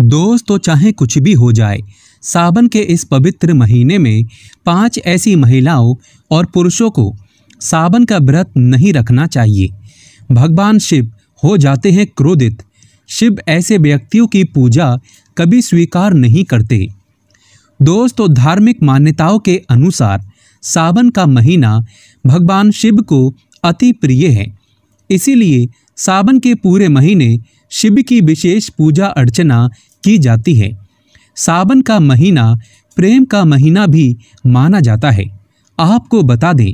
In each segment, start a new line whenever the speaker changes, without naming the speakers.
दोस्त तो चाहे कुछ भी हो जाए सावन के इस पवित्र महीने में पांच ऐसी महिलाओं और पुरुषों को सावन का व्रत नहीं रखना चाहिए भगवान शिव हो जाते हैं क्रोधित शिव ऐसे व्यक्तियों की पूजा कभी स्वीकार नहीं करते दोस्तों तो धार्मिक मान्यताओं के अनुसार सावन का महीना भगवान शिव को अति प्रिय है इसीलिए सावन के पूरे महीने शिव की विशेष पूजा अर्चना की जाती है सावन का महीना प्रेम का महीना भी माना जाता है आपको बता दें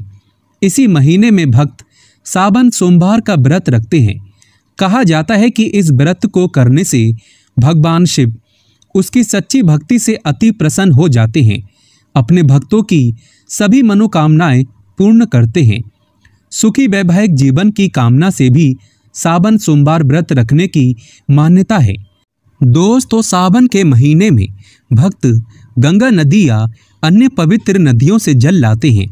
इसी महीने में भक्त सावन सोमवार का व्रत रखते हैं कहा जाता है कि इस व्रत को करने से भगवान शिव उसकी सच्ची भक्ति से अति प्रसन्न हो जाते हैं अपने भक्तों की सभी मनोकामनाएं पूर्ण करते हैं सुखी वैवाहिक जीवन की कामना से भी सावन सोमवार व्रत रखने की मान्यता है दोस्तों तो सावन के महीने में भक्त गंगा नदी या अन्य पवित्र नदियों से जल लाते हैं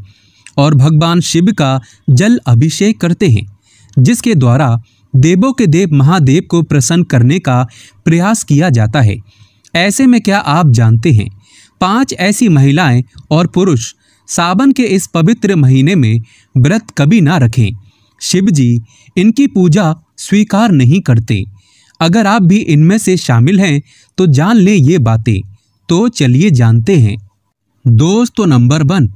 और भगवान शिव का जल अभिषेक करते हैं जिसके द्वारा देवों के देव महादेव को प्रसन्न करने का प्रयास किया जाता है ऐसे में क्या आप जानते हैं पांच ऐसी महिलाएं और पुरुष सावन के इस पवित्र महीने में व्रत कभी ना रखें शिव जी इनकी पूजा स्वीकार नहीं करते अगर आप भी इनमें से शामिल हैं तो जान लें ये बातें तो चलिए जानते हैं दोस्त तो नंबर वन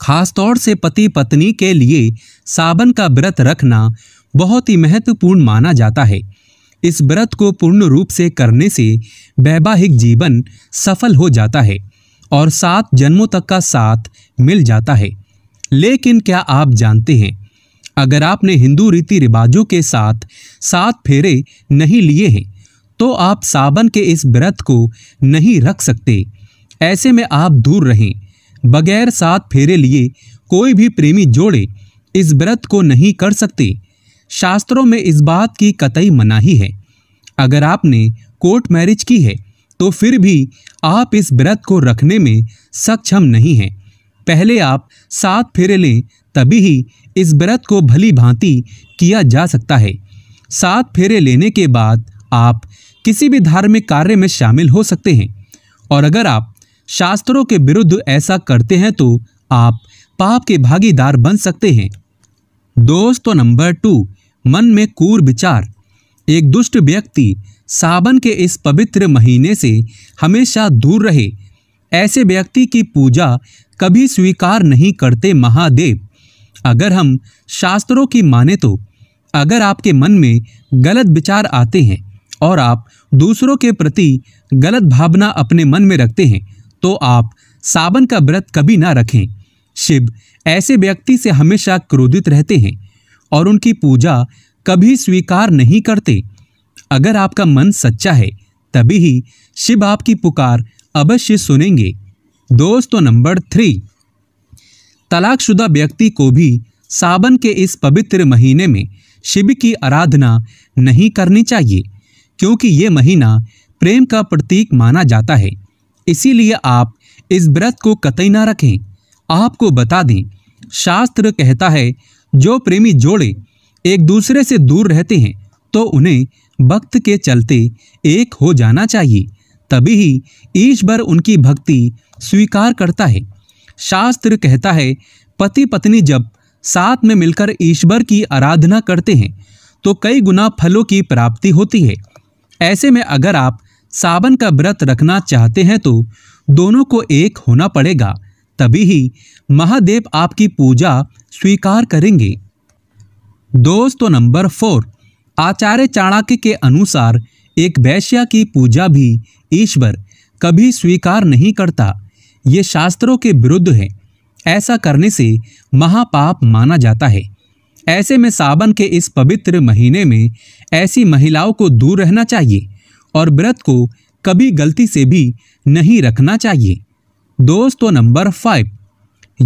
खासतौर से पति पत्नी के लिए सावन का व्रत रखना बहुत ही महत्वपूर्ण माना जाता है इस व्रत को पूर्ण रूप से करने से वैवाहिक जीवन सफल हो जाता है और सात जन्मों तक का साथ मिल जाता है लेकिन क्या आप जानते हैं अगर आपने हिंदू रीति रिवाजों के साथ सात फेरे नहीं लिए हैं तो आप सावन के इस व्रत को नहीं रख सकते ऐसे में आप दूर रहें बगैर सात फेरे लिए कोई भी प्रेमी जोड़े इस व्रत को नहीं कर सकते शास्त्रों में इस बात की कतई मनाही है अगर आपने कोर्ट मैरिज की है तो फिर भी आप इस व्रत को रखने में सक्षम नहीं हैं पहले आप सात फेरे लें तभी ही इस व्रत को भली भांति किया जा सकता है सात फेरे लेने के बाद आप किसी भी धार्मिक कार्य में शामिल हो सकते हैं और अगर आप शास्त्रों के विरुद्ध ऐसा करते हैं तो आप पाप के भागीदार बन सकते हैं दोस्तों नंबर टू मन में कूर विचार एक दुष्ट व्यक्ति सावन के इस पवित्र महीने से हमेशा दूर रहे ऐसे व्यक्ति की पूजा कभी स्वीकार नहीं करते महादेव अगर हम शास्त्रों की माने तो अगर आपके मन में गलत विचार आते हैं और आप दूसरों के प्रति गलत भावना अपने मन में रखते हैं तो आप सावन का व्रत कभी ना रखें शिव ऐसे व्यक्ति से हमेशा क्रोधित रहते हैं और उनकी पूजा कभी स्वीकार नहीं करते अगर आपका मन सच्चा है तभी ही शिव आपकी पुकार अवश्य सुनेंगे दोस्तों नंबर थ्री तलाकशुदा व्यक्ति को भी सावन के इस पवित्र महीने में शिव की आराधना नहीं करनी चाहिए क्योंकि ये महीना प्रेम का प्रतीक माना जाता है इसीलिए आप इस व्रत को कतई ना रखें आपको बता दें शास्त्र कहता है जो प्रेमी जोड़े एक दूसरे से दूर रहते हैं तो उन्हें वक्त के चलते एक हो जाना चाहिए तभी ही ईश्वर उनकी भक्ति स्वीकार करता है शास्त्र कहता है पति पत्नी जब साथ में मिलकर ईश्वर की आराधना करते हैं तो कई गुना फलों की प्राप्ति होती है ऐसे में अगर आप सावन का व्रत रखना चाहते हैं तो दोनों को एक होना पड़ेगा तभी ही महादेव आपकी पूजा स्वीकार करेंगे दोस्तों नंबर फोर आचार्य चाणक्य के अनुसार एक वैश्या की पूजा भी ईश्वर कभी स्वीकार नहीं करता ये शास्त्रों के विरुद्ध है ऐसा करने से महापाप माना जाता है ऐसे में सावन के इस पवित्र महीने में ऐसी महिलाओं को दूर रहना चाहिए और व्रत को कभी गलती से भी नहीं रखना चाहिए दोस्तों नंबर फाइव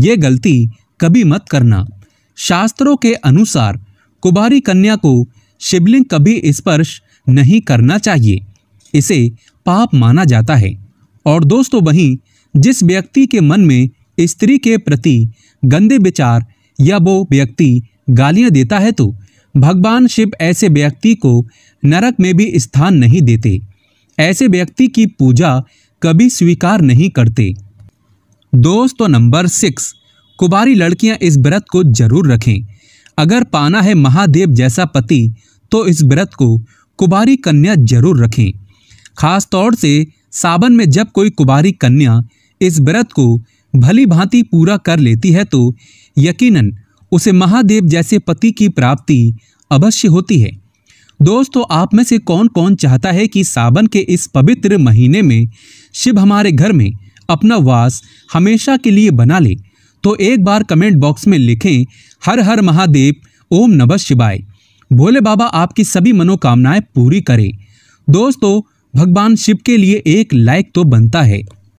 ये गलती कभी मत करना शास्त्रों के अनुसार कुबारी कन्या को शिवलिंग कभी स्पर्श नहीं करना चाहिए इसे पाप माना जाता है और दोस्तों वहीं जिस व्यक्ति के मन में स्त्री के प्रति गंदे विचार या वो व्यक्ति गालियां देता है तो भगवान शिव ऐसे व्यक्ति को नरक में भी स्थान नहीं देते ऐसे व्यक्ति की पूजा कभी स्वीकार नहीं करते दोस्तों नंबर सिक्स कुबारी लड़कियां इस व्रत को जरूर रखें अगर पाना है महादेव जैसा पति तो इस व्रत को कुबारी कन्या जरूर रखें खास तौर से सावन में जब कोई कुबारी कन्या इस व्रत को भली भांति पूरा कर लेती है तो यकीनन उसे महादेव जैसे पति की प्राप्ति अवश्य होती है दोस्तों आप में से कौन कौन चाहता है कि सावन के इस पवित्र महीने में शिव हमारे घर में अपना वास हमेशा के लिए बना ले तो एक बार कमेंट बॉक्स में लिखें हर हर महादेव ओम नमः शिवाय भोले बाबा आपकी सभी मनोकामनाएं पूरी करें दोस्तों भगवान शिव के लिए एक लाइक तो बनता है